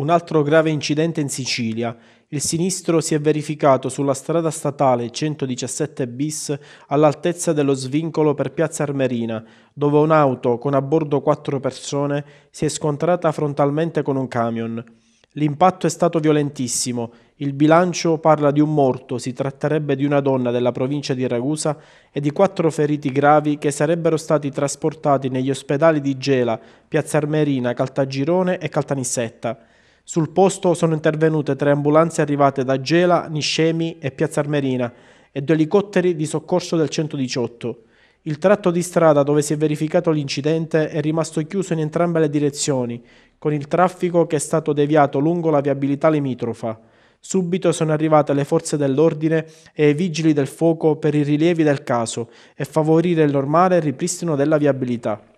Un altro grave incidente in Sicilia. Il sinistro si è verificato sulla strada statale 117 bis all'altezza dello svincolo per Piazza Armerina, dove un'auto con a bordo quattro persone si è scontrata frontalmente con un camion. L'impatto è stato violentissimo. Il bilancio parla di un morto, si tratterebbe di una donna della provincia di Ragusa e di quattro feriti gravi che sarebbero stati trasportati negli ospedali di Gela, Piazza Armerina, Caltagirone e Caltanissetta. Sul posto sono intervenute tre ambulanze arrivate da Gela, Niscemi e Piazza Armerina e due elicotteri di soccorso del 118. Il tratto di strada dove si è verificato l'incidente è rimasto chiuso in entrambe le direzioni, con il traffico che è stato deviato lungo la viabilità limitrofa. Subito sono arrivate le forze dell'ordine e i vigili del fuoco per i rilievi del caso e favorire il normale ripristino della viabilità.